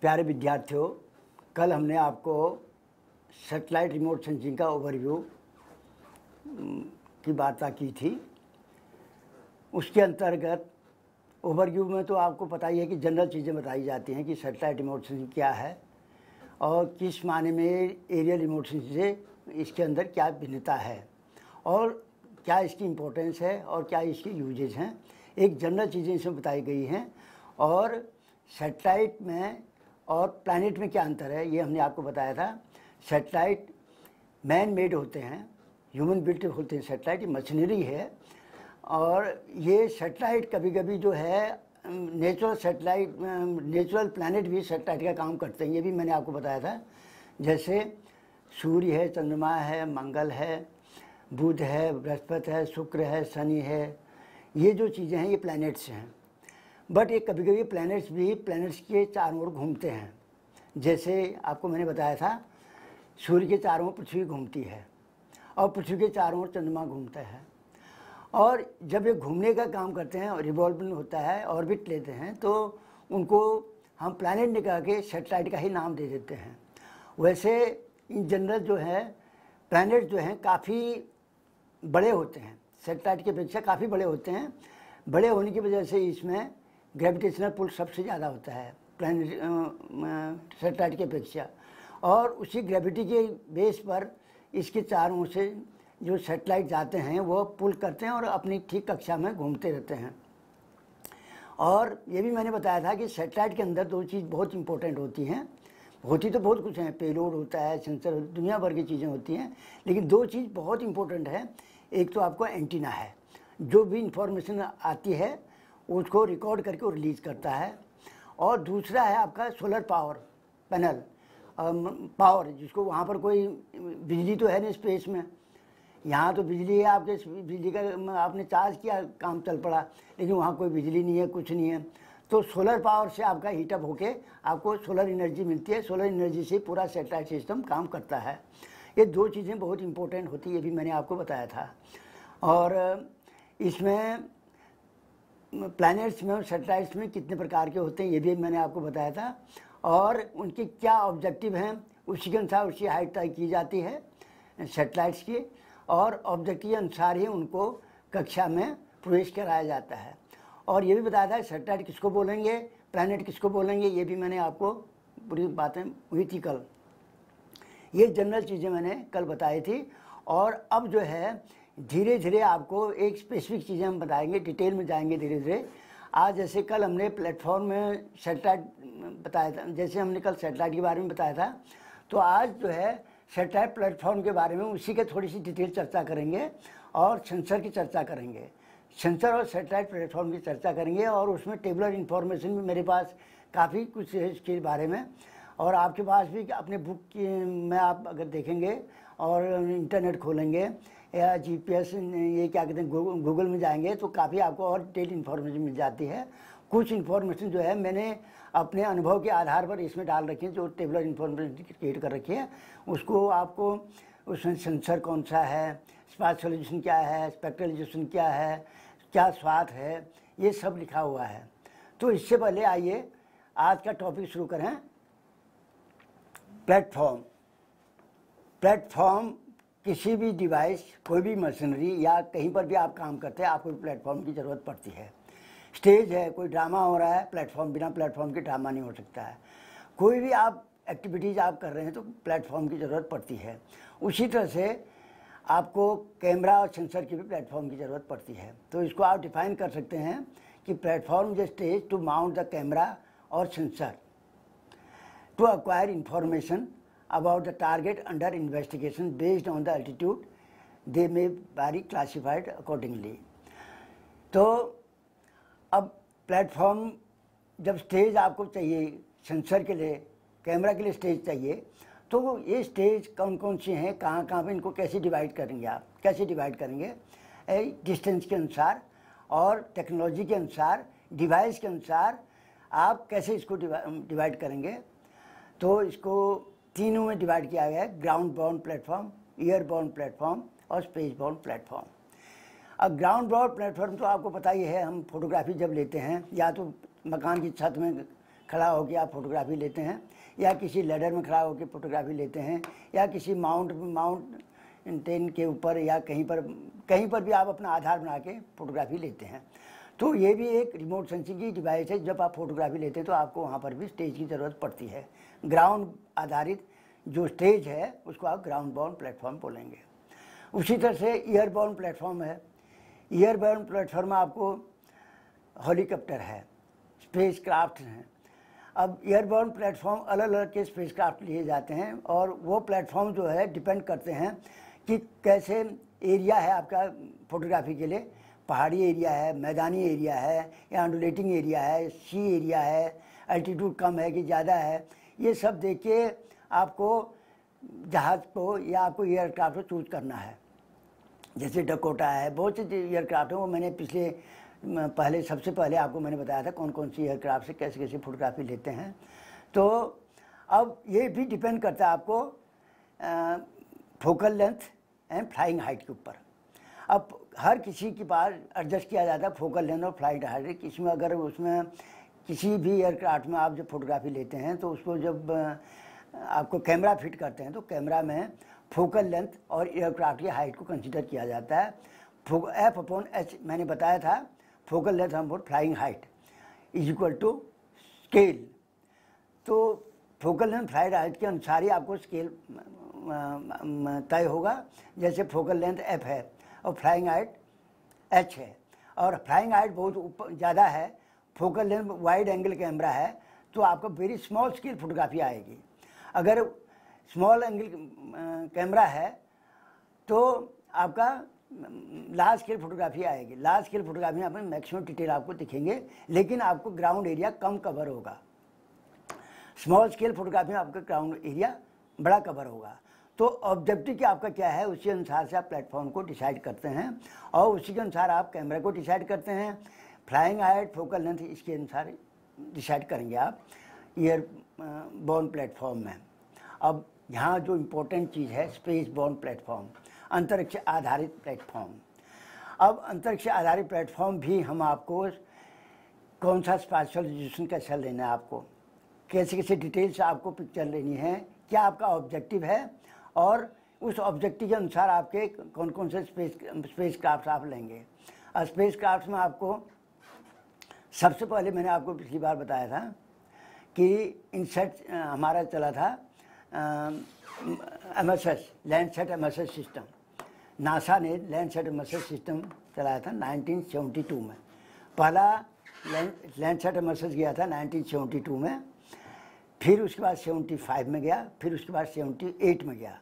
प्यारे विद्यार्थियों कल हमने आपको सेटेलाइट रिमोट सेंसिंग का ओवरव्यू की वार्ता की थी उसके अंतर्गत ओवरव्यू में तो आपको पता ही है कि जनरल चीज़ें बताई जाती हैं कि सेटेलाइट रिमोट सेंसिंग क्या है और किस माने में एरियल रिमोट सेंसिंग से इसके अंदर क्या भिन्नता है और क्या इसकी इम्पोर्टेंस है और क्या इसकी यूजेज हैं एक जनरल चीज़ें इसमें बताई गई हैं और सेटेलाइट में और प्लानट में क्या अंतर है ये हमने आपको बताया था सेटेलाइट मैन मेड होते हैं ह्यूमन बिल्ट होते हैं सेटेलाइट मशीनरी है और ये सेटेलाइट कभी कभी जो है नेचुरल सेटेलाइट नेचुरल प्लानट भी सेटेलाइट का काम करते हैं ये भी मैंने आपको बताया था जैसे सूर्य है चंद्रमा है मंगल है बुध है बृहस्पति है शुक्र है शनि है ये जो चीज़ें हैं ये प्लानट्स हैं बट ये कभी कभी प्लैनेट्स भी प्लैनेट्स के चारों ओर घूमते हैं जैसे आपको मैंने बताया था सूर्य के चारों ओर पृथ्वी घूमती है और पृथ्वी के चारों ओर चंद्रमा घूमता है और जब ये घूमने का काम करते हैं और रिवॉल्वमेंट होता है ऑर्बिट लेते हैं तो उनको हम प्लानट निकाल के सेटेलाइट का ही नाम दे देते हैं वैसे इन जनरल जो है प्लानट जो हैं काफ़ी बड़े होते हैं सेटेलाइट की अपेक्षा काफ़ी बड़े होते हैं बड़े होने की वजह से इसमें ग्रेविटेशनल पुल सबसे ज़्यादा होता है प्लान सेटेलाइट की अपेक्षा और उसी ग्रेविटी के बेस पर इसके चारों से जो सेटेलाइट जाते हैं वो पुल करते हैं और अपनी ठीक कक्षा में घूमते रहते हैं और ये भी मैंने बताया था कि सेटेलाइट के अंदर दो चीज़ बहुत इंपॉर्टेंट होती हैं होती तो बहुत कुछ हैं पेलोड होता है सेंसर दुनिया भर की चीज़ें होती हैं लेकिन दो चीज़ बहुत इंपॉर्टेंट है एक तो आपको एंटीना है जो भी इंफॉर्मेशन आती है उसको रिकॉर्ड करके वो रिलीज़ करता है और दूसरा है आपका सोलर पावर पैनल पावर जिसको वहाँ पर कोई बिजली तो है नहीं स्पेस में यहाँ तो बिजली है आपके बिजली का आपने चार्ज किया काम चल पड़ा लेकिन वहाँ कोई बिजली नहीं है कुछ नहीं है तो सोलर पावर से आपका हीटअप होके आपको सोलर एनर्जी मिलती है सोलर एनर्जी से पूरा सेटेलाइट सिस्टम काम करता है ये दो चीज़ें बहुत इम्पोर्टेंट होती है ये भी मैंने आपको बताया था और इसमें प्लैनेट्स में और सेटेलाइट्स में कितने प्रकार के होते हैं ये भी मैंने आपको बताया था और उनके क्या ऑब्जेक्टिव हैं उसी के अनुसार उसकी हाइट तय की जाती है सेटेलाइट्स की और ऑब्जेक्टिव के अनुसार ही उनको कक्षा में प्रवेश कराया जाता है और ये भी बताया था सेटेलाइट किसको बोलेंगे प्लानट किसको बोलेंगे ये भी मैंने आपको पूरी बातें हुई थी कल ये जनरल चीज़ें मैंने कल बताई थी और अब जो है धीरे धीरे आपको एक स्पेसिफिक चीज़ें हम बताएंगे डिटेल में जाएंगे धीरे धीरे आज जैसे कल हमने प्लेटफॉर्म में सेटेलाइट बताया था जैसे हमने कल सेटेलाइट के बारे में बताया था तो आज जो है सेटेलाइट प्लेटफॉर्म के बारे में उसी के थोड़ी सी डिटेल चर्चा करेंगे और सेंसर की चर्चा करेंगे सेंसर और सेटेलाइट प्लेटफॉर्म की चर्चा करेंगे और उसमें टेबलर इन्फॉर्मेशन भी मेरे पास काफ़ी कुछ है इसके बारे में और आपके पास भी अपने बुक में आप अगर देखेंगे और इंटरनेट खोलेंगे या जी पी एस ये क्या कहते हैं गूगल में जाएंगे तो काफ़ी आपको और डिटेल इन्फॉर्मेशन मिल जाती है कुछ इन्फॉर्मेशन जो है मैंने अपने अनुभव के आधार पर इसमें डाल रखी है जो टेबलर इन्फॉर्मेशन क्रिएट कर रखी है उसको आपको उसमें सेंसर कौन सा है स्पास सोल्यूशन क्या है स्पेक्ट्रलाइजेशन क्या है क्या स्वाद है ये सब लिखा हुआ है तो इससे पहले आइए आज का टॉपिक शुरू करें प्लेटफॉर्म प्लेटफॉर्म किसी भी डिवाइस कोई भी मशीनरी या कहीं पर भी आप काम करते हैं आपको प्लेटफॉर्म की ज़रूरत पड़ती है स्टेज है कोई ड्रामा हो रहा है प्लेटफॉर्म बिना प्लेटफॉर्म के ड्रामा नहीं हो सकता है कोई भी आप एक्टिविटीज़ आप कर रहे हैं तो प्लेटफॉर्म की ज़रूरत पड़ती है उसी तरह से आपको कैमरा और सेंसर की भी प्लेटफॉर्म की ज़रूरत पड़ती है तो इसको आप डिफाइन कर सकते हैं कि platform the stage to mount the camera और sensor to acquire information about the target under investigation based on the altitude they may vary classified accordingly तो अब प्लेटफॉर्म जब स्टेज आपको चाहिए सेंसर के लिए कैमरा के लिए स्टेज चाहिए तो ये स्टेज कौन कौन सी हैं कहाँ कहाँ पे इनको कैसे डिवाइड करेंगे आप कैसे डिवाइड करेंगे डिस्टेंस के अनुसार और टेक्नोलॉजी के अनुसार डिवाइस के अनुसार आप कैसे इसको डिवाइड करेंगे तो इसको तीनों में डिवाइड किया गया है ground bound platform air bound platform और स्पेस बाउंड प्लेटफॉर्म अब ग्राउंड बाउंड प्लेटफॉर्म तो आपको पता ही है हम फोटोग्राफी जब लेते हैं या तो मकान की छत में खड़ा होकर आप फोटोग्राफी लेते हैं या किसी लेडर में खड़ा होकर फोटोग्राफी लेते हैं या किसी माउंट माउंट टेन के ऊपर या कहीं पर कहीं पर भी आप अपना आधार बना के फोटोग्राफी लेते हैं तो ये भी एक रिमोट सेंसिंग की डिवाइस है जब आप फोटोग्राफी लेते हैं तो आपको वहाँ पर भी स्टेज की ज़रूरत पड़ती है ग्राउंड आधारित जो स्टेज है उसको आप ग्राउंड बाउंड प्लेटफॉर्म बोलेंगे उसी तरह से ईयर बाउंड प्लेटफॉर्म है ईयर बाउंड प्लेटफॉर्म आपको हेलीकॉप्टर है स्पेस क्राफ्ट हैं अब एयरबॉर्न प्लेटफॉर्म अलग अलग के स्पेस क्राफ्ट लिए जाते हैं और वो प्लेटफॉर्म जो है डिपेंड करते हैं कि कैसे एरिया है आपका फोटोग्राफी के लिए पहाड़ी एरिया है मैदानी एरिया है या अंडुलेटिंग एरिया है सी एरिया है अल्टीट्यूड कम है कि ज़्यादा है ये सब देख के आपको जहाज़ को या आपको एयरक्राफ्ट को चूज करना है जैसे डकोटा है बहुत से एयरक्राफ्ट हैं वो मैंने पिछले पहले सबसे पहले आपको मैंने बताया था कौन कौन सी एयरक्राफ्ट से कैसे कैसे फोटोग्राफी लेते हैं तो अब ये भी डिपेंड करता है आपको आ, focal length and flying height के ऊपर अब हर किसी के पास एडजस्ट किया जाता है फोकल लेंथ और फ्लाइट हाइट इसमें अगर उसमें किसी भी एयरक्राफ्ट में आप जब फोटोग्राफी लेते हैं तो उसको जब आपको कैमरा फिट करते हैं तो कैमरा में फोकल लेंथ और एयरक्राफ्ट की हाइट को कंसिडर किया जाता है एफ अपॉन एच मैंने बताया था फोकल लेंथ हम flying height is equal to scale तो फोकल लेंथ फ्लाइट हाइट के अनुसार ही आपको स्केल तय होगा जैसे फोकल लेंथ एफ है और फ्लाइंग हाइट एच है और फ्लाइंग हाइट बहुत ज़्यादा है focal length wide angle camera है तो आपको वेरी स्मॉल स्केल फोटोग्राफी आएगी अगर स्मॉल एंगल कैमरा है तो आपका लार्ज स्केल फोटोग्राफी आएगी लार्ज स्केल फोटोग्राफी में आप मैक्सिमम डिटेल आपको दिखेंगे लेकिन आपको ग्राउंड एरिया कम कवर होगा स्मॉल स्केल फोटोग्राफी में आपका ग्राउंड एरिया बड़ा कवर होगा तो ऑब्जेक्टिव आपका क्या है उसी अनुसार से आप प्लेटफॉर्म को डिसाइड करते हैं और उसी के अनुसार आप कैमरा को डिसाइड करते हैं फ्लाइंग हाइट फोकल लेंथ इसके अनुसार डिसाइड करेंगे आप ईयर बॉर्न प्लेटफॉर्म में अब यहाँ जो इम्पोर्टेंट चीज़ है स्पेस बॉर्न प्लेटफॉर्म अंतरिक्ष आधारित प्लेटफॉर्म अब अंतरिक्ष आधारित प्लेटफॉर्म भी हम आपको कौन सा स्पेशल रिजोल्यूशन कैसा लेना है आपको कैसे कैसे डिटेल्स आपको पिक्चर लेनी है क्या आपका ऑब्जेक्टिव है और उस ऑब्जेक्टिव के अनुसार आपके कौन कौन से स्पेस स्पेस क्राफ्ट आप लेंगे और स्पेस क्राफ्ट में आपको सबसे पहले मैंने आपको पिछली बार बताया था कि इंसेट हमारा चला था M S S Landsat M S S system NASA ने Landsat M S S system चलाया था 1972 में पहला Landsat M S S गया था 1972 में फिर उसके बाद 75 में गया फिर उसके बाद 78 में गया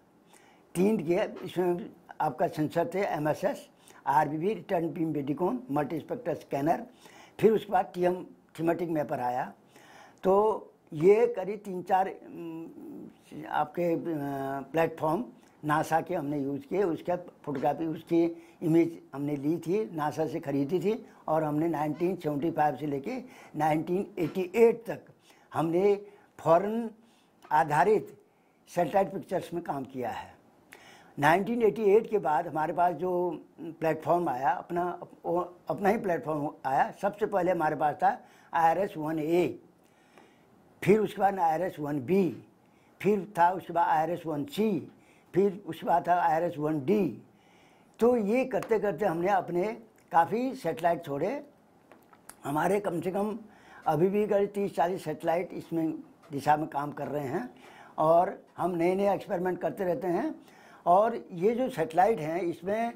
तीन गया इसमें आपका सेंसर थे M S S R B V return beam vidicon multi spectral scanner फिर उसके बाद टी एम थीमेटिक मेपर आया तो ये करीब तीन चार आपके प्लेटफॉर्म नासा के हमने यूज़ किए उसके फोटोग्राफी उसकी इमेज हमने ली थी नासा से ख़रीदी थी और हमने 1975 से लेके 1988 तक हमने फॉरेन आधारित सेटेलाइट पिक्चर्स में काम किया है 1988 के बाद हमारे पास जो प्लेटफॉर्म आया अपना अपना ही प्लेटफॉर्म आया सबसे पहले हमारे पास था I R S one A फिर उसके बाद I R S one B फिर था उसके बाद I R S one C फिर उसके बाद था I R S one D तो ये करते करते हमने अपने काफ़ी सेटेलाइट छोड़े हमारे कम से कम अभी भी करीब तीस चालीस सेटेलाइट इसमें दिशा में काम कर रहे हैं और हम नए नए एक्सपेरिमेंट करते रहते हैं और ये जो सेटेलाइट हैं इसमें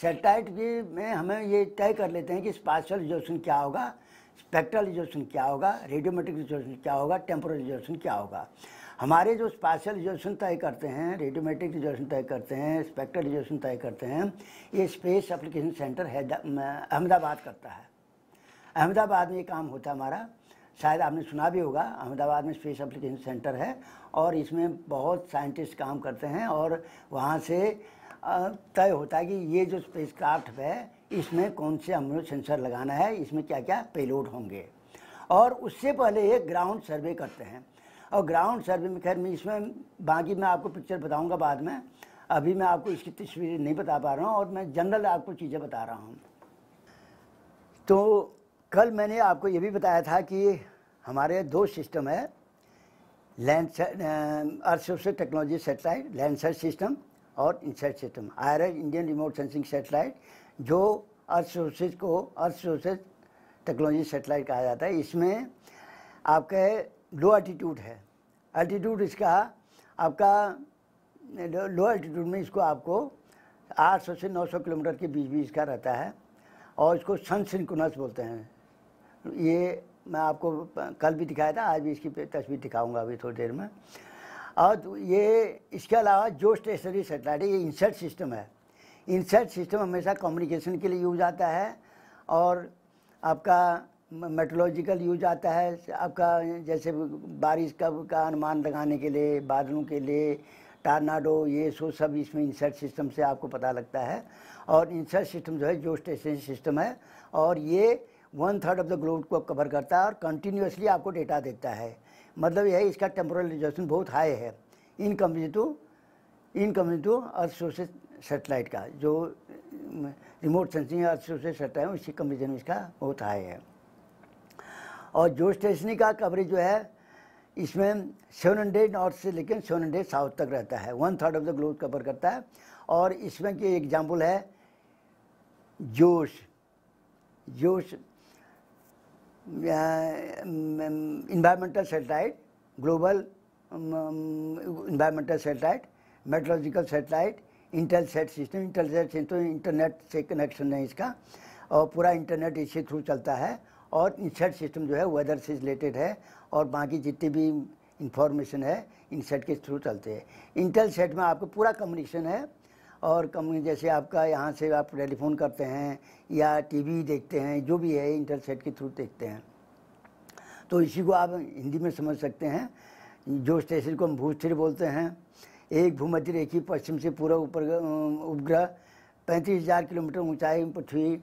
सेटेलाइट भी में हमें ये तय कर लेते हैं कि स्पाशल रिजोल्यूशन क्या होगा स्पेक्ट्रल रिजोल्यूशन क्या होगा रेडियोमेटिक रिजोल्यूशन क्या होगा टेम्पोरल रिजोल्यूशन क्या होगा हमारे जो स्पाशल रिजोल्यूशन तय करते हैं रेडियोमेट्रिक रिजोल्यूशन तय करते हैं स्पेक्ट्रल रिजोल्यूशन तय करते हैं ये स्पेस एप्लीकेशन सेंटर है अहमदाबाद करता है अहमदाबाद में ये काम होता है हमारा शायद आपने सुना भी होगा अहमदाबाद में स्पेस एप्लीकेशन सेंटर है और इसमें बहुत साइंटिस्ट काम करते हैं और वहाँ से तय होता है कि ये जो स्पेस क्राफ्ट है इसमें कौन से हमने सेंसर लगाना है इसमें क्या क्या पेलोड होंगे और उससे पहले ये ग्राउंड सर्वे करते हैं और ग्राउंड सर्वे में खैर मैं इसमें बाकी मैं आपको पिक्चर बताऊंगा बाद में अभी मैं आपको इसकी तस्वीरें नहीं बता पा रहा हूँ और मैं जनरल आपको चीज़ें बता रहा हूँ तो कल मैंने आपको ये भी बताया था कि हमारे दो सिस्टम है land earth social technology satellite Landsat system और इंसर्ट सिस्टम आयर इंडियन रिमोट सेंसिंग सेटेलाइट जो अर्थ सोर्सेज को अर्थ सोर्सेज टेक्नोलॉजी सेटेलाइट कहा जाता है इसमें आपके लो एटीट्यूड है एल्टीट्यूड इसका आपका लो एटीट्यूड में इसको आपको 800 से 900 किलोमीटर के बीच बीच का रहता है और इसको सन बोलते हैं ये मैं आपको कल भी दिखाया था आज भी इसकी तस्वीर दिखाऊंगा अभी थोड़ी देर में और ये इसके अलावा जो स्टेशनरी सेटेलाइट है ये इंसर्ट सिस्टम है इंसर्ट सिस्टम हमेशा कम्युनिकेशन के लिए यूज आता है और आपका मेट्रोलॉजिकल यूज आता है आपका जैसे बारिश का का अनुमान लगाने के लिए बादलों के लिए टारनाडो ये सो सब इसमें इंसर्ट सिस्टम से आपको पता लगता है और इंसर्ट सिस्टम जो है जो स्टेशनरी सिस्टम है और ये one third of the globe को कवर करता है और कंटिन्यूसली आपको डेटा देता है मतलब यह है इसका टेम्पोरलाइजेशन बहुत हाई है in compare to in compare to earth sources satellite का जो remote sensing earth sources satellite उसकी कम्पेरिजन इसका बहुत हाई है और जो स्टेशनी का कवरेज जो है इसमें सेवन हंड्रेड नॉर्थ से लेकिन सेवन हंड्रेड साउथ तक रहता है one third of the globe cover करता है और इसमें की एग्जाम्पल है GOES GOES environmental satellite global environmental satellite meteorological satellite Intelsat system sat system internet से कनेक्शन है इसका और पूरा इंटरनेट इसके थ्रू चलता है और इंसेट सिस्टम जो है वेदर से रिलेटेड है और बाकी जितनी भी इंफॉर्मेशन है इंसेट के थ्रू चलते हैं सेट में आपको पूरा कम्युनिकेशन है और कम जैसे आपका यहाँ से आप टेलीफोन करते हैं या टीवी देखते हैं जो भी है इंटरनेट के थ्रू देखते हैं तो इसी को आप हिंदी में समझ सकते हैं जो स्टेशन को हम भूस्थिर बोलते हैं एक भूमध्य रेखी पश्चिम से पूरा ऊपर उपग्रह पैंतीस हजार किलोमीटर ऊंचाई पृथ्वी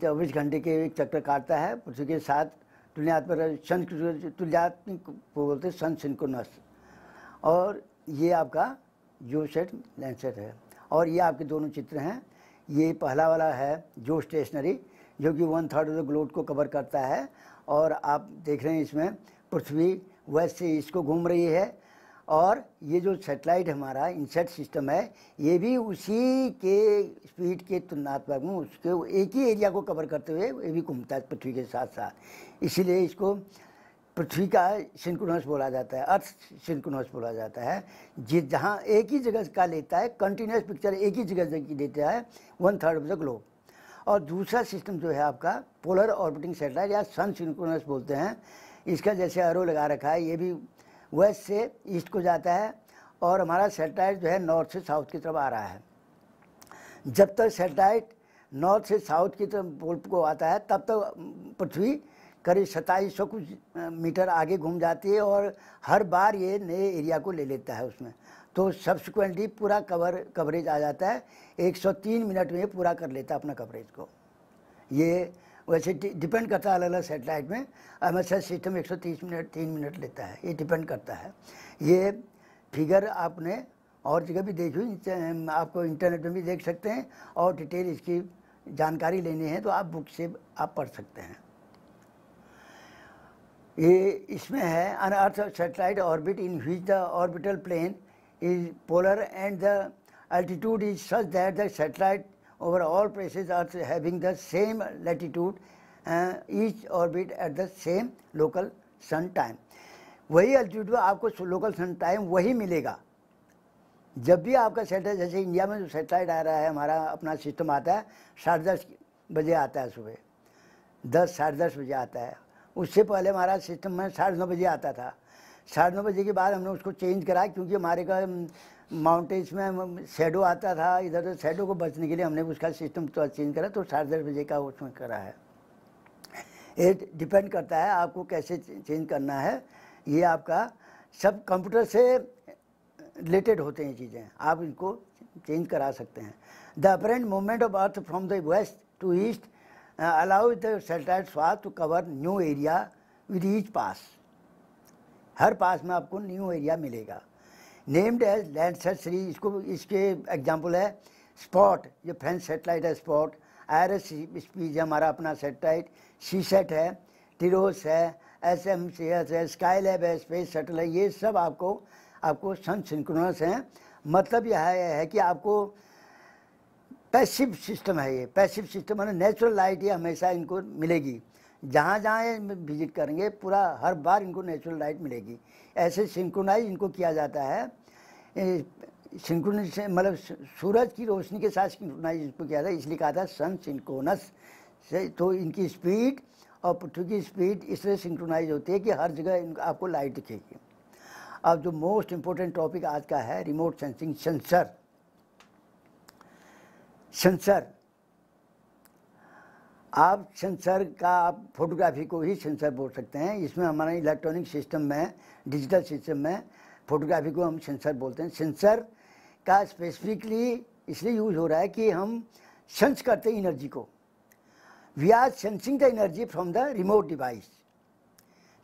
चौबीस घंटे के एक चक्कर काटता है पृथ्वी के साथ तुल्यात्मक सन तुलनात्मक बोलते सन नष्ट और ये आपका जो सेट सेट है और ये आपके दोनों चित्र हैं ये पहला वाला है जो स्टेशनरी जो कि one third of the globe को कवर करता है और आप देख रहे हैं इसमें पृथ्वी वेस्ट से इसको घूम रही है और ये जो सेटेलाइट हमारा इंसेट सिस्टम है ये भी उसी के स्पीड के तुलनात्मक में उसके एक ही एरिया को कवर करते हुए ये भी घूमता है पृथ्वी के साथ साथ इसीलिए इसको पृथ्वी का सिंकुनस बोला जाता है अर्थ सिंकुनस बोला जाता है जिस जहाँ एक ही जगह का लेता है कंटिन्यूस पिक्चर एक ही जगह की देता है one third of the globe और दूसरा सिस्टम जो है आपका पोलर ऑर्बिटिंग सेटेलाइट या सन सिंकुनस बोलते हैं इसका जैसे अरो लगा रखा है ये भी वेस्ट से ईस्ट को जाता है और हमारा सेटेलाइट जो है नॉर्थ से साउथ की तरफ आ रहा है जब तक सेटेलाइट नॉर्थ से साउथ की तरफ पोल को आता है तब तक तो पृथ्वी करीब सताईस सौ कुछ मीटर आगे घूम जाती है और हर बार ये नए एरिया को ले लेता है उसमें तो सब्सिक्वेंटली पूरा कवर कवरेज आ जाता है 103 मिनट में पूरा कर लेता है अपना कवरेज को ये वैसे डिपेंड करता है अलग अलग सेटेलाइट में एम एस सिस्टम 130 मिनट तीन मिनट लेता है ये डिपेंड करता है ये फिगर आपने और जगह भी देखी हुई आपको इंटरनेट में भी देख सकते हैं और डिटेल इसकी जानकारी लेनी है तो आप बुक से आप पढ़ सकते हैं ये इसमें है an earth satellite orbit in which the orbital plane is polar and the altitude is such that the satellite over all place earth having the same latitude each orbit at the same local sun time वही altitude आपको local sun time वही मिलेगा जब भी आपका satellite जैसे India में जो सेटेलाइट आ रहा है हमारा अपना सिस्टम आता है साढ़े दस बजे आता है सुबह दस साढ़े दस बजे आता है उससे पहले हमारा सिस्टम में साढ़े नौ बजे आता था साढ़े नौ बजे के बाद हमने उसको चेंज कराया क्योंकि हमारे का माउंटेन्स में शेडो आता था इधर उधर शेडो को बचने के लिए हमने उसका सिस्टम तो चेंज करा तो साढ़े दस बजे का उसमें करा है ये डिपेंड करता है आपको कैसे चेंज करना है ये आपका सब कंप्यूटर से रिलेटेड होते हैं चीज़ें आप इनको चेंज करा सकते हैं the apparent movement of earth from the west to east Uh, allow the satellite swath to cover new area with each pass. हर पास में आपको न्यू एरिया मिलेगा नेम्ड लैंड सेट सी इसको इसके एग्जांपल है स्पॉट ये French satellite है SPOT R S स्पीज हमारा अपना सेटेलाइट सी सेट है टिरोस है एस एम सी एस है स्काई लैब है स्पेस सेटेलाइट ये सब आपको आपको सन सिंक्रोनस हैं मतलब यह है, है कि आपको पैसिव सिस्टम है ये पैसिव सिस्टम मतलब नेचुरल लाइट ये हमेशा इनको मिलेगी जहाँ जहाँ ये विजिट करेंगे पूरा हर बार इनको नेचुरल लाइट मिलेगी ऐसे सिंक्रोनाइज इनको किया जाता है सिंक्रोनाइज मतलब सूरज की रोशनी के साथ सिंक्रोनाइज इनको किया जाता है इसलिए कहा था सन सिंक्रोनस से तो इनकी स्पीड और पृथ्वी की स्पीड इसलिए सिंक्रोनाइज होती है कि हर जगह आपको लाइट दिखेगी अब जो मोस्ट इम्पोर्टेंट टॉपिक आज का है रिमोट सेंसिंग सेंसर सेंसर आप सेंसर का आप फोटोग्राफी को ही सेंसर बोल सकते हैं इसमें हमारा इलेक्ट्रॉनिक सिस्टम में डिजिटल सिस्टम में फोटोग्राफी को हम सेंसर बोलते हैं सेंसर का स्पेसिफिकली इसलिए यूज हो रहा है कि हम सेंस करते हैं एनर्जी को we are sensing the energy from the remote device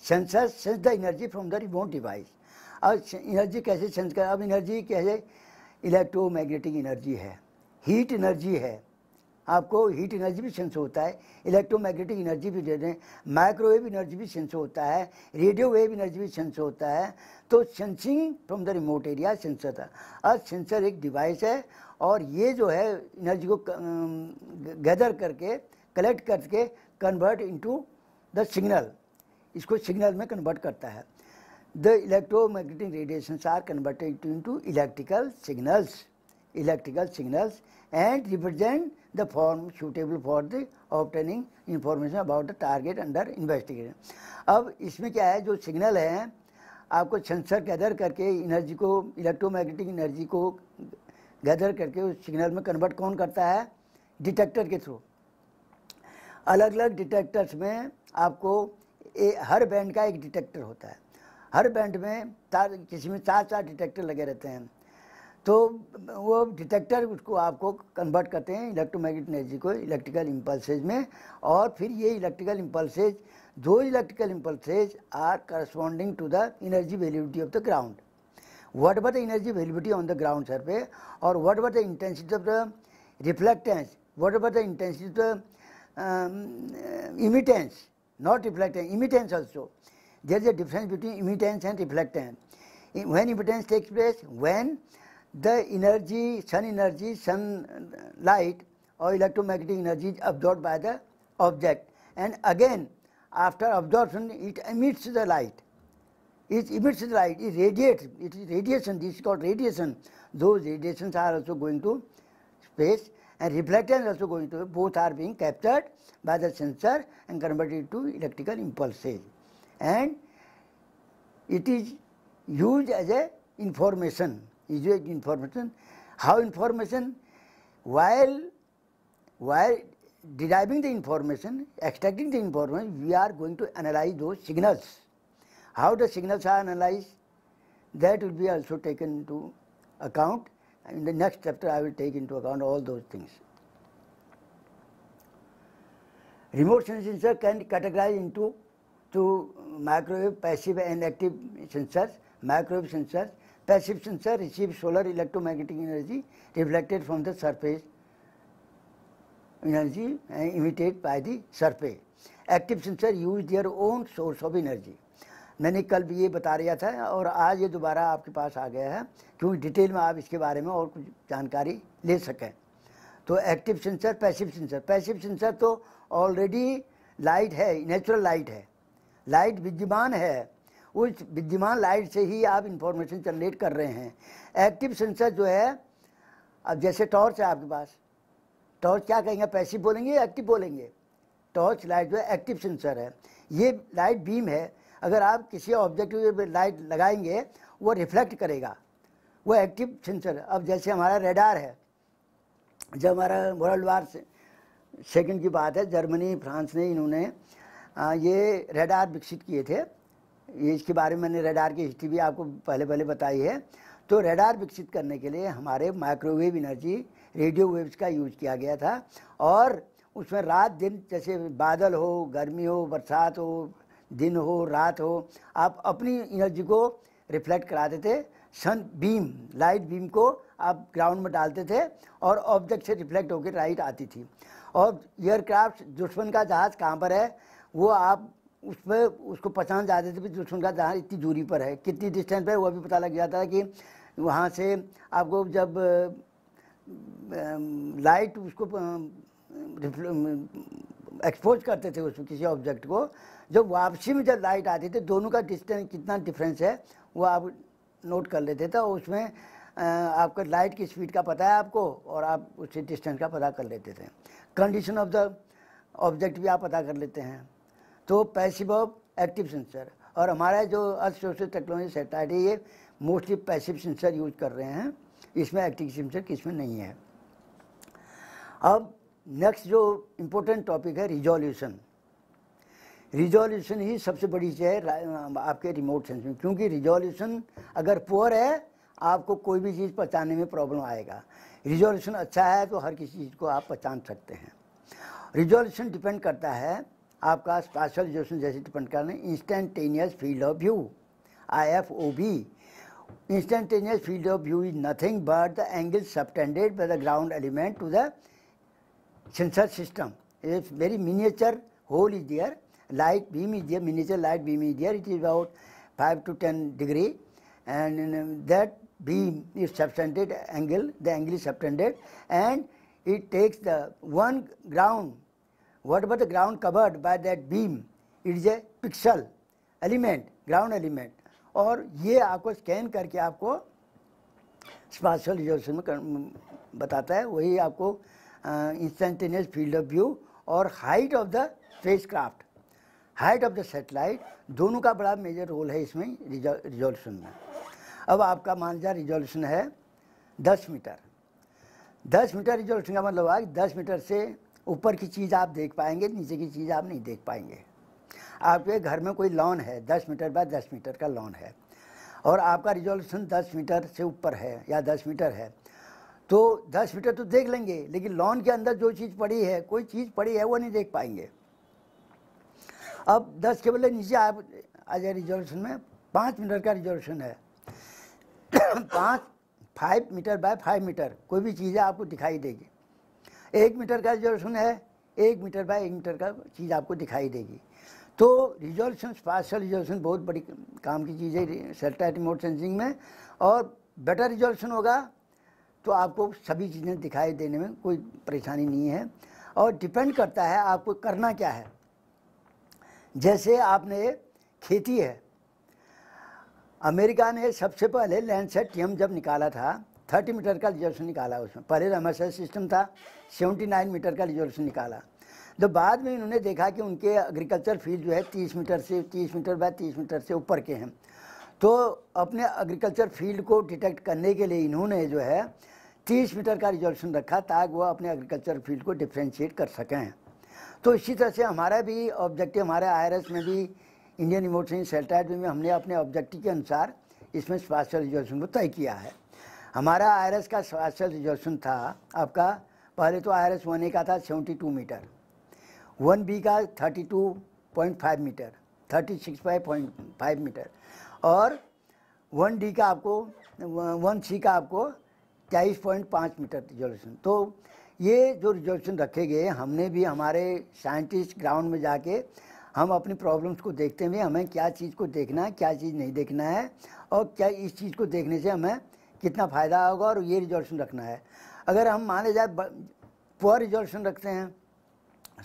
sensor sense the energy from the remote device और एनर्जी कैसे सेंस कर अब एनर्जी कैसे इलेक्ट्रोमैग्नेटिक एनर्जी है हीट एनर्जी है आपको हीट एनर्जी भी सेंस होता है इलेक्ट्रोमैग्नेटिक एनर्जी भी दे दें माइक्रोवेव एनर्जी भी सेंस होता है रेडियो वेव एनर्जी भी सेंस होता है तो sensing from the remote area sensor था अब सेंसर एक डिवाइस है और ये जो है एनर्जी को गैदर करके कलेक्ट करके कन्वर्ट इंटू द सिग्नल इसको सिग्नल में कन्वर्ट करता है the electromagnetic radiation are converted into electrical signals electrical signals and represent the form suitable for the obtaining information about the target under investigation. अब इसमें क्या है जो signal है आपको sensor gather करके energy को electromagnetic energy को gather करके उस signal में convert कौन करता है detector के through. अलग अलग डिटेक्टर्स में आपको ए, हर बैंड का एक डिटेक्टर होता है हर बैंड में चार किसी में चार चार डिटेक्टर लगे रहते हैं तो वो डिटेक्टर उसको आपको कन्वर्ट करते हैं इलेक्ट्रोमैग्नेट एनर्जी को इलेक्ट्रिकल इम्पल्सेज में और फिर ये इलेक्ट्रिकल इम्पल्सेज दो electrical impulses are corresponding to the energy variability of the ground what were the energy variability on the ground surface और what were the intensity of the reflectance what were the intensity of the emittance not reflectance emittance also there is a difference between emittance and reflectance when emittance takes place when the energy, sun energy, sun light or electromagnetic energy is absorbed by the object and again after absorption it emits the light. It emits the light, it radiates, it is radiation, this is called radiation. Those radiations are also going to space and reflectance also going to, both are being captured by the sensor and converted to electrical impulses. And it is used as a information is your information. How information? While while deriving the information, extracting the information, we are going to analyze those signals. How the signals are analyzed, that will be also taken into account. In the next chapter, I will take into account all those things. Remote sensor can categorize into two microwave passive and active sensors. Microwave sensors passive sensor receive solar electromagnetic energy reflected from the surface energy emitted by the surface active sensor use their own source of energy मैंने कल भी ये बता रहा था और आज ये दोबारा आपके पास आ गया है क्योंकि डिटेल में आप इसके बारे में और कुछ जानकारी ले सकें तो active sensor passive sensor passive sensor तो ऑलरेडी लाइट है नेचुरल लाइट है लाइट विद्यमान है उस विद्यमान लाइट से ही आप इंफॉर्मेशन जनरेट कर रहे हैं एक्टिव सेंसर जो है अब जैसे टॉर्च है आपके पास टॉर्च क्या कहेंगे पैसिव बोलेंगे या एक्टिव बोलेंगे टॉर्च लाइट जो है एक्टिव सेंसर है ये लाइट बीम है अगर आप किसी ऑब्जेक्ट लाइट लगाएंगे वो रिफ्लेक्ट करेगा वो एक्टिव सेंसर अब जैसे हमारा रेडार है जब हमारा वर्ल्ड वार से, सेकेंड की बात है जर्मनी फ्रांस ने इन्होंने ये रेडार विकसित किए थे इसके बारे में मैंने रेडार की हिस्ट्री भी आपको पहले पहले बताई है तो रेडार विकसित करने के लिए हमारे माइक्रोवेव एनर्जी रेडियो वेव्स का यूज किया गया था और उसमें रात दिन जैसे बादल हो गर्मी हो बरसात हो दिन हो रात हो आप अपनी एनर्जी को रिफ्लेक्ट कराते थे सन बीम लाइट बीम को आप ग्राउंड में डालते थे और ऑब्जेक्ट से रिफ्लेक्ट होकर लाइट आती थी और एयरक्राफ्ट दुश्मन का जहाज़ कहाँ पर है वो आप उस पर उसको पहचान जाते थे जो उनका जहाँ इतनी दूरी पर है कितनी डिस्टेंस पर वह भी पता लग जाता है कि वहाँ से आपको जब लाइट उसको एक्सपोज करते थे उस किसी ऑब्जेक्ट को जब वापसी में जब लाइट आती थी दोनों का डिस्टेंस कितना डिफरेंस है वो आप नोट कर लेते थे और उसमें आपका लाइट की स्पीड का पता है आपको और आप उससे डिस्टेंस का पता कर लेते थे कंडीशन ऑफ द ऑब्जेक्ट भी आप पता कर लेते हैं तो पैसिव ऑफ एक्टिव सेंसर और हमारा जो सोशल टेक्नोलॉजी सेटेलाइट है ये मोस्टली पैसिव सेंसर यूज कर रहे हैं इसमें एक्टिव सेंसर किसमें नहीं है अब नेक्स्ट जो इम्पोर्टेंट टॉपिक है रिजोल्यूशन रिजोल्यूशन ही सबसे बड़ी चीज़ है आपके रिमोट सेंस में क्योंकि रिजोल्यूशन अगर पुअर है आपको कोई भी चीज़ पहचानने में प्रॉब्लम आएगा रिजोल्यूशन अच्छा है तो हर किसी चीज़ को आप पहचान सकते हैं रिजोल्यूशन डिपेंड करता है आपका स्पेशल जोशन जैसे पंडकार ने instantaneous field of view I F O V instantaneous field of view is nothing but the angle subtended by the ground element to the sensor system it's very miniature hole is there light beam is there miniature light beam is there it is about five to ten degree and that beam is subtended angle the angle is subtended and it takes the one ground What about the ground covered by that beam? It is a pixel element, ground element. और ये आपको scan करके आपको spatial resolution में बताता है वही आपको इंस्टेंटेनियस फील्ड ऑफ व्यू और height of the spacecraft height of the satellite दोनों का बड़ा मेजर रोल है इसमें रिजोल्यूशन में अब आपका मान लीजिए रिजोल्यूशन है दस मीटर दस मीटर रिजोल्यूशन का मतलब आज दस मीटर से ऊपर की चीज़ आप देख पाएंगे नीचे की चीज़ आप नहीं देख पाएंगे आपके घर में कोई लॉन है दस मीटर बाय दस मीटर का लॉन है और आपका रिजोल्यूशन दस मीटर से ऊपर है या दस मीटर है तो दस मीटर तो देख लेंगे लेकिन लॉन के अंदर जो चीज़ पड़ी है कोई चीज़ पड़ी है वो नहीं देख पाएंगे अब दस के बदले नीचे आप आ जाए रिजोल्यूशन में पाँच मीटर का रिजोल्यूशन है पाँच five metre by five metre कोई भी चीज़ आपको दिखाई देगी एक मीटर का रिजोल्यूशन है एक मीटर बाय एक मीटर का चीज़ आपको दिखाई देगी तो रिजोल्यूशन पार्सल रिजोल्यूशन बहुत बड़ी काम की चीज़ है सेटेलाइट रिमोट सेंसिंग में और बेटर रिजोल्यूशन होगा तो आपको सभी चीज़ें दिखाई देने में कोई परेशानी नहीं है और डिपेंड करता है आपको करना क्या है जैसे आपने खेती है अमेरिका ने सबसे पहले लैंडसेट टीएम जब निकाला था थर्टी मीटर का रिजर्वेशन निकाला उसमें पहले एमएसआई सिस्टम था सेवेंटी नाइन मीटर का रिजर्वेशन निकाला तो बाद में इन्होंने देखा कि उनके एग्रीकल्चर फील्ड जो है तीस मीटर से तीस मीटर बाय तीस मीटर से ऊपर के हैं तो अपने एग्रीकल्चर फील्ड को डिटेक्ट करने के लिए इन्होंने जो है तीस मीटर का रिजर्वेशन रखा ताकि वह अपने एग्रीकल्चर फील्ड को डिफ्रेंशिएट कर सकें तो इसी तरह से हमारा भी ऑब्जेक्टिव हमारे आई में भी इंडियन इमोशन सेल्टाइड में हमने अपने ऑब्जेक्टिव के अनुसार इसमें स्पाशल रिजर्वेशन को तय किया है हमारा आयरस का असल रिजोल्यूशन था आपका पहले तो आर एस वन ए का था seventy two metre one B का thirty two point five metre thirty six five point five metre और वन डी का आपको वन सी का आपको पॉइंट पाँच मीटर रिजोल्यूशन तो ये जो रिजोल्यूशन रखे गए हमने भी हमारे साइंटिस्ट ग्राउंड में जाके हम अपनी प्रॉब्लम्स को देखते हुए हमें क्या चीज़ को देखना है क्या चीज़ नहीं देखना है और क्या इस चीज़ को देखने से हमें कितना फ़ायदा होगा और ये रिजोल्यूशन रखना है अगर हम माने जाए पुअर रिजोल्यूशन रखते हैं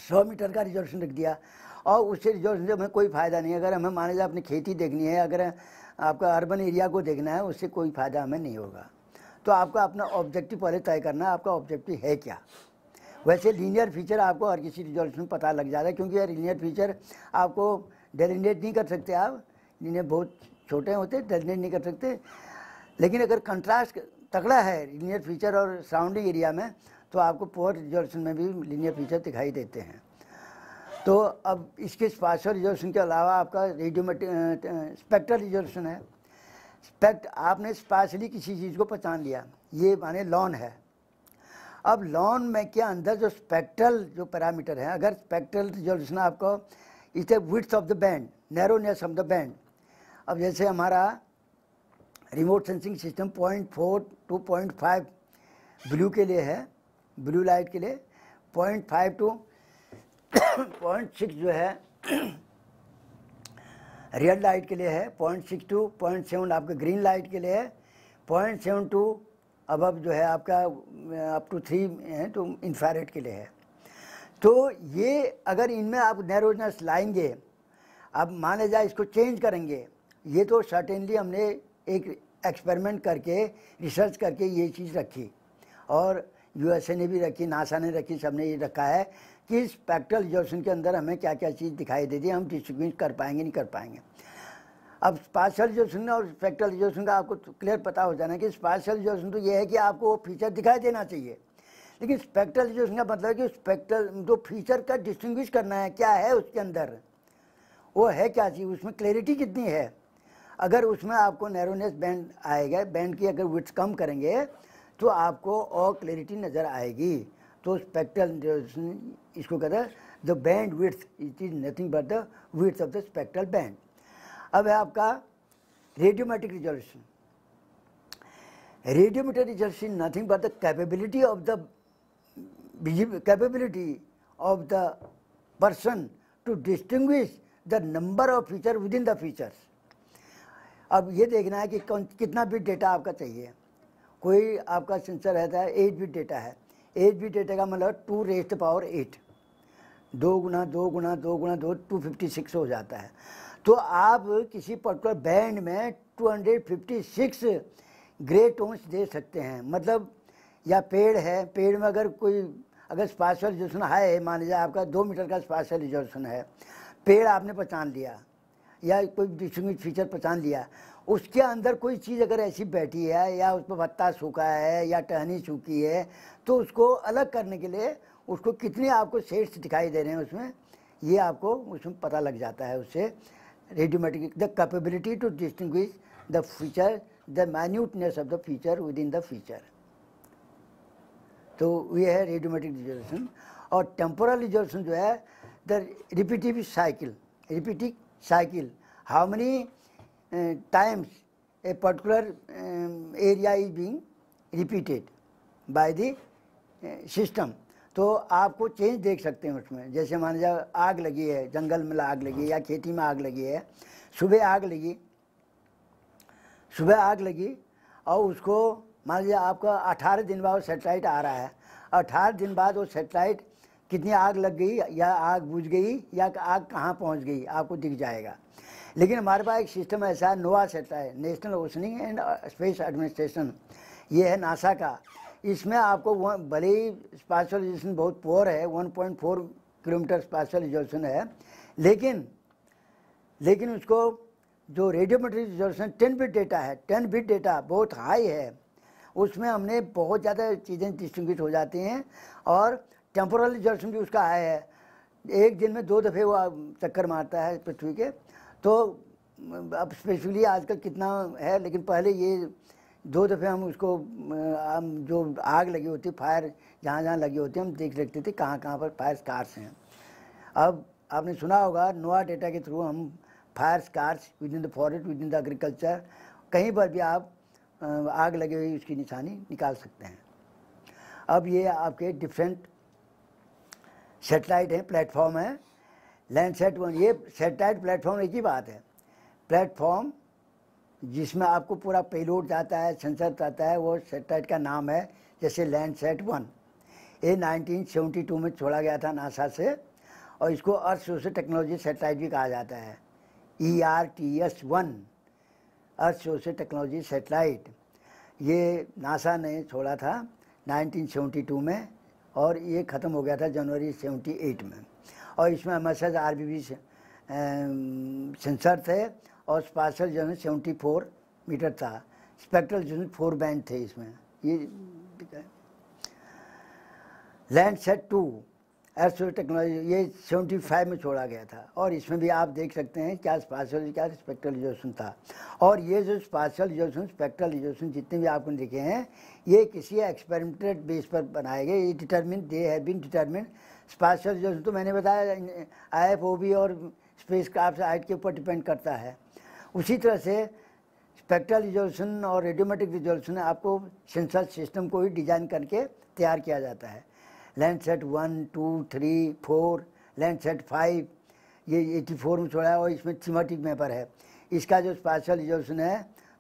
सौ मीटर का रिजोल्यूशन रख दिया और उससे रिजोल्यूशन से हमें कोई फ़ायदा नहीं अगर हमें माने जाए अपनी खेती देखनी है अगर आपका अर्बन एरिया को देखना है उससे कोई फ़ायदा हमें नहीं होगा तो आपका अपना ऑब्जेक्टिव पहले तय करना है आपका ऑब्जेक्टिव है क्या वैसे लीनियर फीचर आपको हर किसी रिजोल्यूशन में पता लग जाता है क्योंकि लीनियर फीचर आपको डेलिनेट नहीं कर सकते आप लीनियर बहुत छोटे होते डेलिनेट नहीं कर सकते लेकिन अगर कंट्रास्ट तगड़ा है लीनियर फीचर और सराउंडिंग एरिया में तो आपको पोअर रिजोल्यूशन में भी लीनियर फीचर दिखाई देते हैं तो अब इसके स्पाशल रिजोल्यूशन के अलावा आपका रेडियोमेट स्पेक्ट्रल रिजोल्यूशन है स्पेक्ट आपने स्पाशली किसी चीज़ को पहचान लिया ये माने लॉन है अब लॉन में क्या अंदर जो स्पेक्ट्रल जो पैरामीटर है अगर स्पेक्ट्रल रिजोल्यूशन आपको is the width of the band narrowness of the band अब जैसे हमारा remote sensing system point four to point five blue के लिए है ब्लू लाइट के लिए point five to point six जो है रेड लाइट के लिए है point six to point seven आपके ग्रीन लाइट के लिए है पॉइंट सेवन टू अब अब जो है आपका अप टू थ्री है तो इंफ्रारेड के लिए है तो ये अगर इनमें आप नैरोजनस लाएंगे अब माने जाए इसको चेंज करेंगे ये तो सर्टेनली हमने एक एक्सपेरिमेंट करके रिसर्च करके ये चीज़ रखी और यूएसए ने भी रखी नासा ने रखी सब ने ये रखा है कि स्पेक्ट्रल जोशन के अंदर हमें क्या क्या चीज़ दिखाई देती है हम डिस्ट्रीब्यूट कर पाएंगे नहीं कर पाएंगे अब स्पार्शल जोशन और स्पेक्ट्रल जोशन का आपको क्लियर तो पता हो जाना कि स्पार्शल जोशन तो ये है कि आपको वो फीचर दिखाई देना चाहिए लेकिन स्पेक्ट्रल जोशन का मतलब है कि स्पेक्ट्रल जो फीचर का डिस्टिंग्विश करना है क्या है उसके अंदर वो है क्या चीज़ उसमें क्लैरिटी कितनी है अगर उसमें आपको नैरोनेस बैंड आएगा बैंड की अगर विथ कम करेंगे तो आपको और क्लैरिटी नज़र आएगी तो स्पेक्ट्रल इसको कहते हैं the bandwidth it is nothing but the width of the spectral band अब है आपका radiometric resolution radiometric resolution nothing but the capability of the of the person to distinguish the number of feature within the features अब ये देखना है कि कौन कितना बिट डेटा आपका चाहिए कोई आपका सेंसर रहता है एट बिट डेटा है एट बिट डेटा का मतलब टू रेस्ट पावर एट दो गुना दो गुना दो गुना दो टू फिफ्टी सिक्स हो जाता है तो आप किसी पर्टिकुलर बैंड में two hundred fifty six grey tones दे सकते हैं मतलब या पेड़ है पेड़ में अगर कोई अगर स्पाशल रिजोल्यूशन हाई है मान लीजिए आपका दो मीटर का स्पाशल रिजोल्यूशन है पेड़ आपने पहचान लिया या कोई डिस्टिंग फीचर पहचान लिया उसके अंदर कोई चीज़ अगर ऐसी बैठी है या उस पर भत्ता सूखा है या टहनी सूखी है तो उसको अलग करने के लिए उसको कितने आपको सेट्स दिखाई दे रहे हैं उसमें ये आपको उसमें पता लग जाता है उससे radiometric the capability to distinguish the feature the minuteness of the feature within the feature तो ये है रेडियोमेटिक रिजर्वेशन और टेम्पोरल रिजर्वेशन जो है the repetitive cycle repetitive cycle how many uh, times a particular is um, area is being repeated by the system uh, तो आपको change देख सकते हैं उसमें जैसे मान लिया आग लगी है जंगल में आग लगी है या खेती में आग लगी है सुबह आग लगी सुबह आग लगी और उसको मान लीजिए आपका अठारह दिन बाद वो सेटेलाइट आ रहा है अठारह दिन बाद वो सेटेलाइट कितनी आग लग गई या आग बुझ गई या आग कहाँ पहुँच गई आपको दिख जाएगा लेकिन हमारे पास एक सिस्टम ऐसा है नोवा सेटा है national oceanic and space administration ये है नासा का इसमें आपको वन भले ही स्पाशल रिजोल्यूशन बहुत पोअर है 1.4 किलोमीटर स्पाशल रिजोल्यूशन है लेकिन लेकिन उसको जो radiometric resolution ten bit data है टेन बिट डेटा बहुत हाई है उसमें हमने बहुत ज़्यादा चीज़ें डिस्टिंग हो जाती हैं और टेम्पोरल जर्सन भी उसका आया है एक दिन में दो दफ़े वो चक्कर मारता है पृथ्वी के तो अब स्पेशली आजकल कितना है लेकिन पहले ये दो दफ़े हम उसको हम जो आग लगी होती फायर जहाँ जहाँ लगी होती हम देख लेते थे कहाँ कहाँ पर फायर स्कार्स हैं अब आपने सुना होगा नोआ डेटा के थ्रू हम fire scars within the forest within the agriculture कहीं पर भी आप आग लगी हुई उसकी निशानी निकाल सकते हैं अब ये आपके डिफरेंट सेटेलाइट है प्लेटफॉर्म है लैंड सेट वन ये सेटेलाइट प्लेटफॉर्म एक ही बात है प्लेटफॉर्म जिसमें आपको पूरा पेलोड जाता है सेंसर जाता है वो सेटेलाइट का नाम है जैसे लैंड सेट वन ये 1972 में छोड़ा गया था नासा से और इसको अर्थ सोशल टेक्नोलॉजी सेटेलाइट भी कहा जाता है E R T S one earth social technology satellite ये नासा ने छोड़ा था 1972 में और ये ख़त्म हो गया था जनवरी सेवेंटी एट में और इसमें हमारे साथ आर बी बी सेंसर थे और स्पार्सल जो है सेवेंटी फोर मीटर था स्पेक्ट्रल जो है फोर बैंड थे इसमें ये Landsat two astro technology ये सेवेंटी फाइव में छोड़ा गया था और इसमें भी आप देख सकते हैं क्या स्पार्शल क्या स्पेक्ट्रल रिजोल्यूशन था और ये जो स्पार्शल रिजोल्यूशन स्पेक्ट्रल रिजोल्यूशन जितने भी आपने देखे हैं ये किसी एक्सपेरिमेंटेड बेस पर बनाए गए ये determine they have been determine spatial resolution तो मैंने बताया आई एफ ओ बी और स्पेस क्राफ्ट आइट के ऊपर डिपेंड करता है उसी तरह से स्पेक्ट्रल रिजोल्यूशन और रेडियोमेटिक रिजोल्यूशन आपको सेंसर सिस्टम को ही डिजाइन करके तैयार किया जाता है sat one two three four sat five ये एटी फोर में छोड़ा है और इसमें थीमेटिक मेपर है इसका जो स्पार्शल रिजोल्यूशन है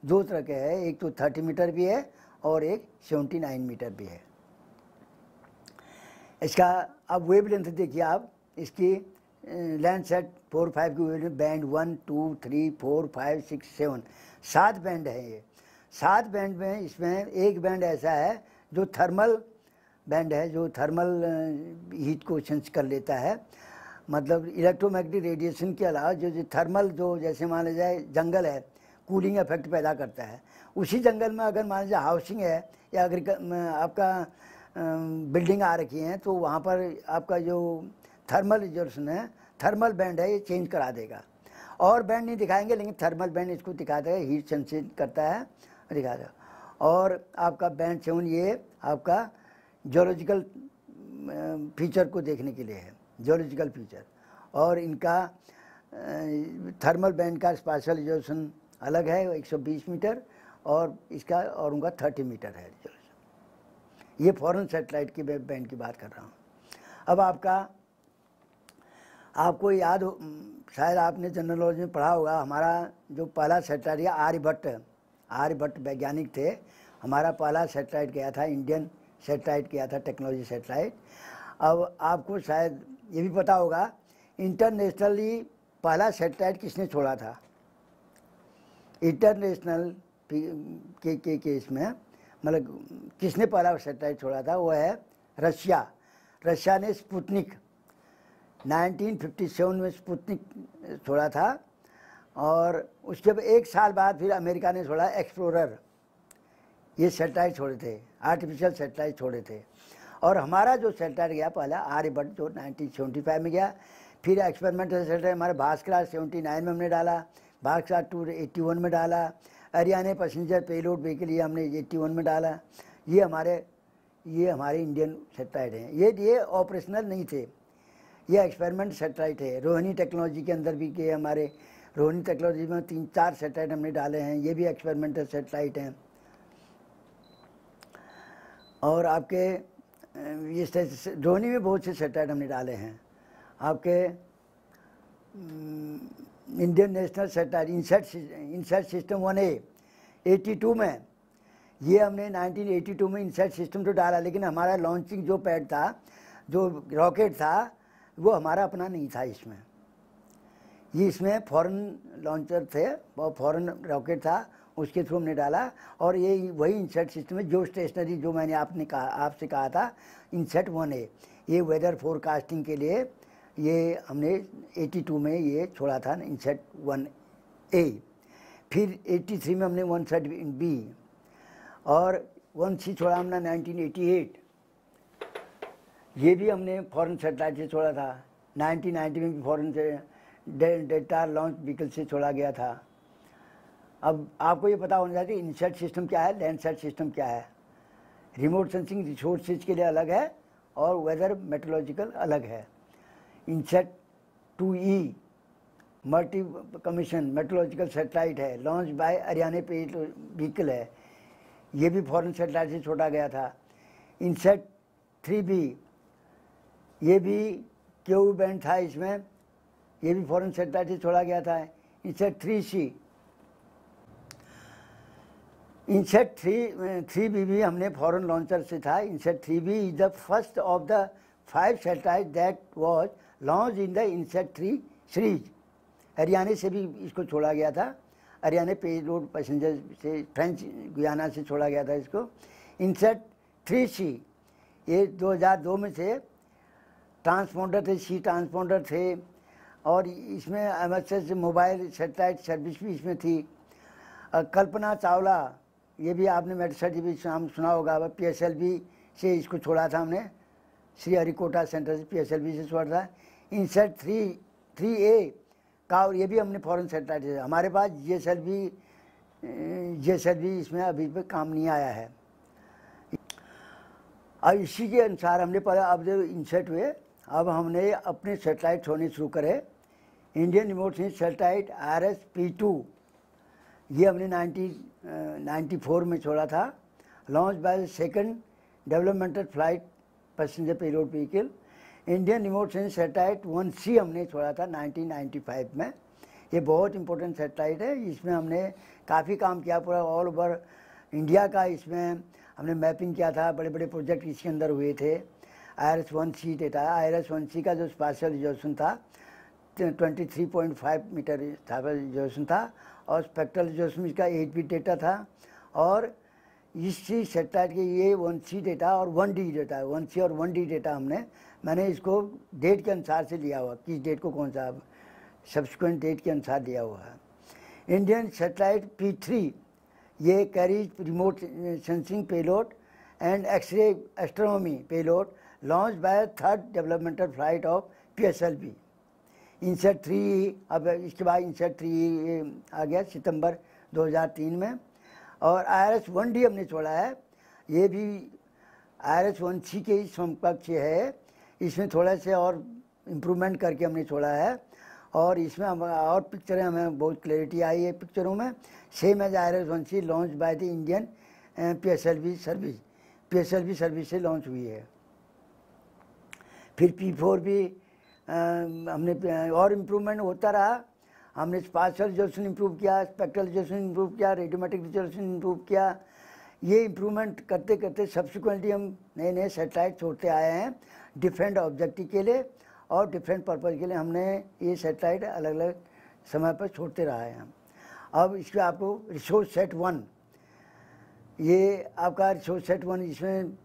दो तरह के है एक तो थर्टी मीटर भी है और एक सेवेंटी नाइन मीटर भी है इसका अब वेब लेंथ देखिए आप इसकी लैंड सेट फोर फाइव की band one two three four five six seven सात बैंड है ये सात बैंड में इसमें एक बैंड ऐसा है जो थर्मल बैंड है जो थर्मल हीट को सेंस कर लेता है मतलब इलेक्ट्रोमैग्नेटिक रेडिएशन के अलावा जो जो थर्मल जो जैसे माना जाए जंगल है कूलिंग इफेक्ट पैदा करता है उसी जंगल में अगर मान लीजिए हाउसिंग है या अगर आपका बिल्डिंग आ रखी है तो वहाँ पर आपका जो थर्मल रिजर्वेशन है थर्मल बैंड है ये चेंज करा देगा और बैंड नहीं दिखाएंगे लेकिन थर्मल बैंड इसको दिखा देगा हीट सेंसेट करता है दिखा देगा और आपका बैंड सेवन ये आपका जोलॉजिकल फीचर uh, को देखने के लिए है जोलॉजिकल फीचर और इनका थर्मल uh, बैंड का स्पाशल रिजोल्यूशन अलग है 120 मीटर और इसका और उनका 30 मीटर है रिजोल्यूशन ये फॉरन सेटेलाइट की वेब बैंड की बात कर रहा हूँ अब आपका आपको याद हो शायद आपने जनरल नॉलेज में पढ़ा होगा हमारा जो पहला सेटेलाइट या आर्यभट्ट आर्यभट्ट वैज्ञानिक थे हमारा पहला सेटेलाइट गया था इंडियन सेटेलाइट किया था टेक्नोलॉजी सेटेलाइट अब आपको शायद ये भी पता होगा इंटरनेशनली पहला सेटेलाइट किसने छोड़ा था इंटरनेशनल के के केस में मतलब किसने पहला सेटेलाइट छोड़ा था वो है रशिया रशिया ने स्पुतनिक 1957 में स्पुतनिक छोड़ा था और उसके एक साल बाद फिर अमेरिका ने छोड़ा एक्सप्लोरर ये सेटेलाइट छोड़े थे आर्टिफिशियल सेटेलाइट छोड़े थे और हमारा जो सेटेलाइट गया पहला आर्यभट्ट जो 1975 में गया फिर एक्सपेरिमेंटल सेटेलाइट हमारे भास्करा 79 में हमने डाला भास्करा टू एट्टी में डाला हरियाणा पैसेंजर पेलोड वे के लिए हमने एट्टी में डाला ये हमारे ये हमारे इंडियन सेटेलाइट हैं ये ये ऑपरेशनल नहीं थे ये एक्सपेरिमेंट सेटेलाइट है रोहिणी टेक्नोलॉजी के अंदर भी के हमारे रोहिणी टेक्नोलॉजी में तीन चार सेटेलाइट हमने डाले हैं ये भी एक्सपेरिमेंटल सेटेलाइट हैं और आपके ये धोनी में बहुत से सेटेलाइट हमने डाले हैं आपके Indian national satellite INSAT INSAT system one A eighty two में ये हमने 1982 में इंसेट सिस्टम तो डाला लेकिन हमारा लॉन्चिंग जो पैड था जो रॉकेट था वो हमारा अपना नहीं था इसमें ये इसमें फॉरेन लॉन्चर थे वो फॉरेन रॉकेट था उसके थ्रू हमने डाला और ये वही इंसर्ट सिस्टम है जो स्टेशनरी जो मैंने आपने कहा आपसे कहा था इंसर्ट वन है ये वेदर फोरकास्टिंग के लिए ये हमने 82 में ये छोड़ा था इंसर्ट वन ए फिर 83 में हमने वन सेट बी और वन सी छोड़ा हमने 1988 ये भी हमने फॉरन सेटेलाइट से छोड़ा था 1990 में भी फॉरन से डेटा लॉन्च व्हीकल से छोड़ा गया था अब आपको ये पता होना चाहिए इनसेट सिस्टम क्या है सेट सिस्टम क्या है रिमोट सेंसिंग रिसोर्सेज के लिए अलग है और वेदर मेट्रोलॉजिकल अलग है INSAT two E multi commission meteorological satellite है लॉन्च बाय हरियाणा पे व्हीकल है ये भी फॉरेन सेटेलाइट से छोड़ा गया था इनसेट थ्री बी ये भी क्यू बैंड था इसमें ये भी फॉरेन सेटेलाइट से छोड़ा गया था INSAT three C INSAT three three B भी हमने फॉरन लॉन्चर से था INSAT three B is the first of the five satellite that was launch in the INSAT three series Ariane से भी इसको छोड़ा गया था हरियाणा पे रोड पैसेंजर से फ्रेंच गुयाना से छोड़ा गया था इसको इंसेट थ्री सी ये 2002 में थे ट्रांसपोंडर थे सी ट्रांसपोंडर थे और इसमें एम मोबाइल सेटेलाइट सर्विस भी इसमें थी कल्पना चावला ये भी आपने मेडिकल सर्टिफिकेट नाम सुना होगा पी एस एल बी से इसको छोड़ा था हमने श्री हरिकोटा सेंटर से पी एस एल बी से छोड़ा था इंसर्ट थ्री थ्री ए का और ये भी हमने फॉरन सेटेलाइट से हमारे पास G S L V G S L V इसमें अभी भी काम नहीं आया है और इसी के अनुसार हमने पहले अब जो इंसर्ट हुए अब हमने अपने सेटेलाइट छोड़ने शुरू करे Indian remote satellite R S P two ये हमने नाइन्टीन 94 में छोड़ा था launch by the second developmental flight passenger payload vehicle Indian remote sense satellite one C हमने छोड़ा था 1995 में ये बहुत इंपॉर्टेंट सेटेलाइट है इसमें हमने काफ़ी काम किया पूरा ऑल ओवर इंडिया का इसमें हमने मैपिंग किया था बड़े बड़े प्रोजेक्ट इसके अंदर हुए थे I R S one C data I R S one C का जो स्पाशल रिजोल्यूशन था twenty three point five metre था रिजोल्यूशन था और स्पेक्ट्रल उसमें इसका एट बी डेटा था और इसी सेटेलाइट के ये वन सी डेटा और one D data one C और वन डी डेटा हमने मैंने इसको डेट के अनुसार से लिया हुआ किस डेट को कौन सा सब्सिक्वेंट डेट के अनुसार दिया हुआ है इंडियन सेटेलाइट पी थ्री ये carries remote sensing payload and xray astronomy payload launch by third developmental flight of P S L V insert three अब इसके बाद इंसर्ट थ्री आ गया सितंबर 2003 में और I R S one D हमने छोड़ा है ये भी I R S one C के ही समकक्ष है इसमें थोड़ा से और इम्प्रूवमेंट करके हमने छोड़ा है और इसमें हम और पिक्चरें हमें बहुत क्लैरिटी आई है पिक्चरों में same as I R S one C launch by the Indian P S L V service P S L V service से लॉन्च हुई है फिर पी फोर भी हमने और इम्प्रूवमेंट होता रहा हमने स्पार्सल रिजोल्यूशन इम्प्रूव किया स्पेक्ट्रल रिजोल्यूशन इम्प्रूव किया रेडियोमेटिक रिजोल्यूशन इम्प्रूव किया ये इम्प्रूवमेंट करते करते सब्सिक्वेंटली हम नए नए सेटेलाइट छोड़ते आए हैं डिफरेंट ऑब्जेक्टिव के लिए और डिफरेंट पर्पज़ के लिए हमने ये सेटेलाइट अलग अलग समय पर छोड़ते रहा है हम अब इसमें आपको रिसोर्स सेट वन ये आपका रिसोर्स सेट वन इसमें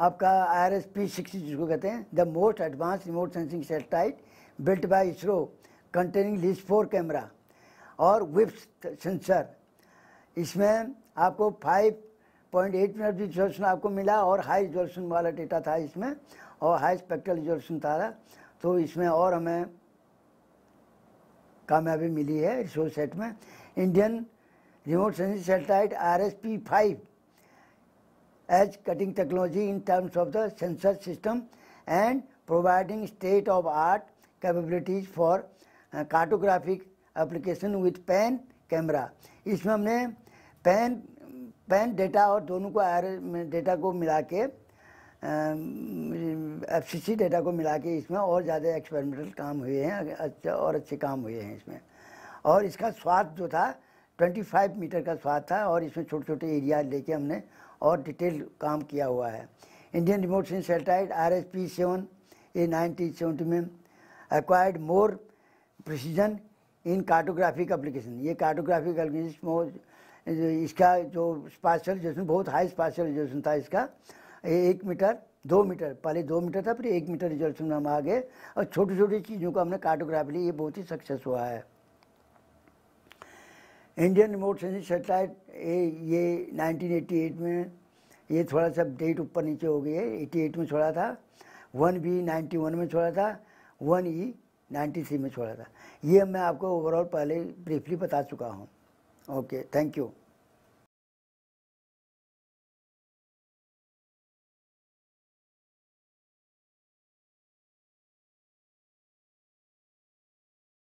आपका आर एस पी सिक्स जिसको कहते हैं the most advance remote sensing satellite built by ISRO containing LISS four camera और विप्स सेंसर इसमें आपको five point eight minute resolution आपको मिला और हाई रिजोल्यूशन वाला डेटा था इसमें और हाई स्पेक्ट्रल रिजोल्यूशन था तो इसमें और हमें कामयाबी मिली है रिसोर्स सेट में Indian remote sensing satellite R S P five edge cutting technology in terms of the sensor system and providing state of art capabilities for cartographic application with pan camera इसमें हमने pen pen data और दोनों को are data को मिला के F C सी data को मिला के इसमें और ज़्यादा एक्सपेरिमेंटल काम हुए हैं अच्छा और अच्छे काम हुए हैं इसमें और इसका स्वाद जो था ट्वेंटी फाइव मीटर का स्वाद था और इसमें छोटे छोटे एरिया लेके हमने और डिटेल काम किया हुआ है Indian remote sense satellite R S P seven A nineteen seventy में acquired more precision in cartographic application ये कार्टोग्राफिक एप्लीकेशन इसका जो स्पाशल रिजोल्यूशन बहुत हाई स्पाशल रिजोल्यूशन था इसका एक मीटर दो मीटर पहले दो मीटर था फिर एक मीटर रिजोल्यूशन हम आ गए और छोटी छोटी चीज़ों को हमने कार्टोग्राफी लिए ये बहुत ही सक्सेस हुआ है इंडियन रिमोट सेंसिंग सेटेलाइट ये 1988 में ये थोड़ा सा डेट ऊपर नीचे हो गई है 88 में छोड़ा था वन बी नाइन्टी में छोड़ा था वन ई नाइन्टी में छोड़ा था ये मैं आपको ओवरऑल पहले ब्रीफली बता चुका हूँ ओके थैंक यू